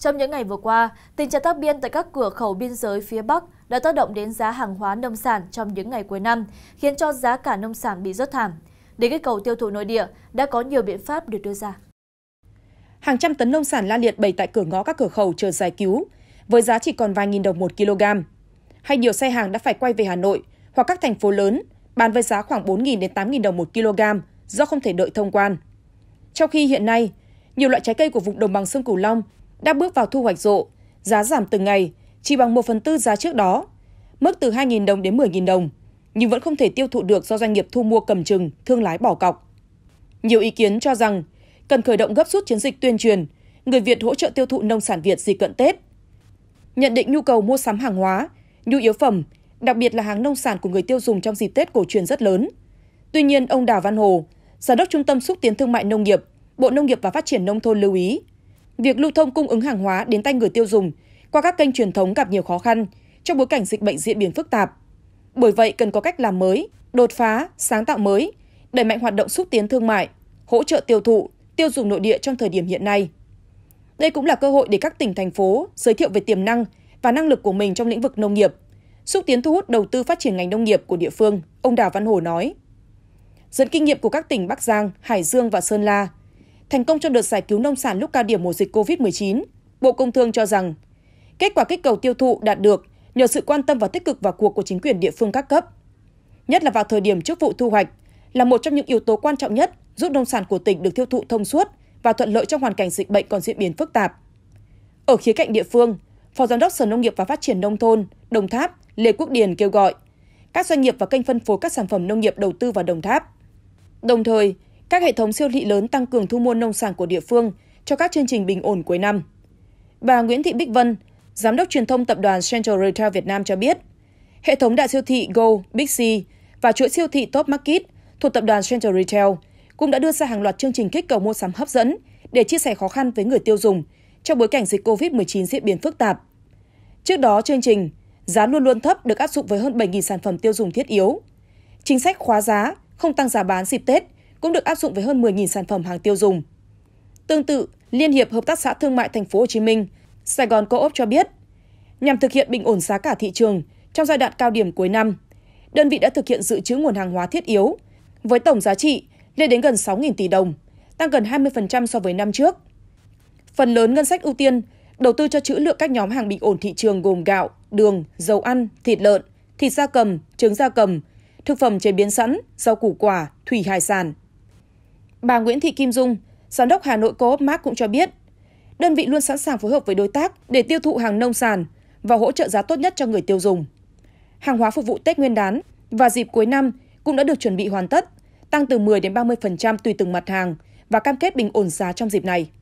trong những ngày vừa qua tình trạng tác biên tại các cửa khẩu biên giới phía bắc đã tác động đến giá hàng hóa nông sản trong những ngày cuối năm khiến cho giá cả nông sản bị rớt thảm để kích cầu tiêu thụ nội địa đã có nhiều biện pháp được đưa ra hàng trăm tấn nông sản la liệt bày tại cửa ngõ các cửa khẩu chờ giải cứu với giá chỉ còn vài nghìn đồng một kg hay nhiều xe hàng đã phải quay về Hà Nội hoặc các thành phố lớn bán với giá khoảng 4.000 đến 8.000 đồng một kg do không thể đợi thông quan. Trong khi hiện nay, nhiều loại trái cây của vùng đồng bằng sông Cửu Long đã bước vào thu hoạch rộ, giá giảm từng ngày, chỉ bằng 1 phần tư giá trước đó, mức từ 2.000 đồng đến 10.000 đồng, nhưng vẫn không thể tiêu thụ được do doanh nghiệp thu mua cầm chừng, thương lái bỏ cọc. Nhiều ý kiến cho rằng cần khởi động gấp rút chiến dịch tuyên truyền, người Việt hỗ trợ tiêu thụ nông sản Việt dịp cận Tết. Nhận định nhu cầu mua sắm hàng hóa, nhu yếu phẩm, đặc biệt là hàng nông sản của người tiêu dùng trong dịp Tết cổ truyền rất lớn. Tuy nhiên, ông Đào Văn Hồ, Giám đốc Trung tâm Xúc tiến Thương mại Nông nghiệp, Bộ Nông nghiệp và Phát triển Nông thôn lưu ý, việc lưu thông cung ứng hàng hóa đến tay người tiêu dùng qua các kênh truyền thống gặp nhiều khó khăn trong bối cảnh dịch bệnh diễn biến phức tạp. Bởi vậy, cần có cách làm mới, đột phá, sáng tạo mới, đẩy mạnh hoạt động xúc tiến thương mại, hỗ trợ tiêu thụ, tiêu dùng nội địa trong thời điểm hiện nay. Đây cũng là cơ hội để các tỉnh, thành phố giới thiệu về tiềm năng và năng lực của mình trong lĩnh vực nông nghiệp, xúc tiến thu hút đầu tư phát triển ngành nông nghiệp của địa phương, ông Đào Văn Hồ nói. Dẫn kinh nghiệm của các tỉnh Bắc Giang, Hải Dương và Sơn La – thành công trong đợt giải cứu nông sản lúc cao điểm mùa dịch covid 19 bộ công thương cho rằng kết quả kích cầu tiêu thụ đạt được nhờ sự quan tâm và tích cực vào cuộc của chính quyền địa phương các cấp nhất là vào thời điểm trước vụ thu hoạch là một trong những yếu tố quan trọng nhất giúp nông sản của tỉnh được tiêu thụ thông suốt và thuận lợi trong hoàn cảnh dịch bệnh còn diễn biến phức tạp. Ở khía cạnh địa phương, Phó Giám đốc Sở Nông nghiệp và Phát triển Nông thôn, Đồng Tháp, Lê Quốc Điền kêu gọi các doanh nghiệp và kênh phân phối các sản phẩm nông nghiệp đầu tư vào Đồng Tháp. Đồng thời, các hệ thống siêu thị lớn tăng cường thu mua nông sản của địa phương cho các chương trình bình ổn cuối năm. Bà Nguyễn Thị Bích Vân, Giám đốc truyền thông tập đoàn Central Retail Việt Nam cho biết, hệ thống đại siêu thị Go, Big C và chuỗi siêu thị Top Market thuộc tập đoàn Central Retail cũng đã đưa ra hàng loạt chương trình kích cầu mua sắm hấp dẫn để chia sẻ khó khăn với người tiêu dùng trong bối cảnh dịch COVID-19 diễn biến phức tạp. Trước đó, chương trình giá luôn luôn thấp được áp dụng với hơn 7.000 sản phẩm tiêu dùng thiết yếu. Chính sách khóa giá, không tăng giá bán dịp Tết – cũng được áp dụng với hơn 10.000 sản phẩm hàng tiêu dùng. Tương tự, Liên hiệp Hợp tác xã Thương mại Thành phố Hồ Chí Minh, Sài Gòn Co-op cho biết, nhằm thực hiện bình ổn giá cả thị trường trong giai đoạn cao điểm cuối năm, đơn vị đã thực hiện dự trữ nguồn hàng hóa thiết yếu với tổng giá trị lên đến gần 6.000 tỷ đồng, tăng gần 20% so với năm trước. Phần lớn ngân sách ưu tiên đầu tư cho trữ lượng các nhóm hàng bình ổn thị trường gồm gạo, đường, dầu ăn, thịt lợn, thịt gia cầm, trứng gia cầm, thực phẩm chế biến sẵn, rau củ quả, thủy hải sản, Bà Nguyễn Thị Kim Dung, giám đốc Hà Nội Coop Mart cũng cho biết, đơn vị luôn sẵn sàng phối hợp với đối tác để tiêu thụ hàng nông sản và hỗ trợ giá tốt nhất cho người tiêu dùng. Hàng hóa phục vụ Tết Nguyên đán và dịp cuối năm cũng đã được chuẩn bị hoàn tất, tăng từ 10 đến 30% tùy từng mặt hàng và cam kết bình ổn giá trong dịp này.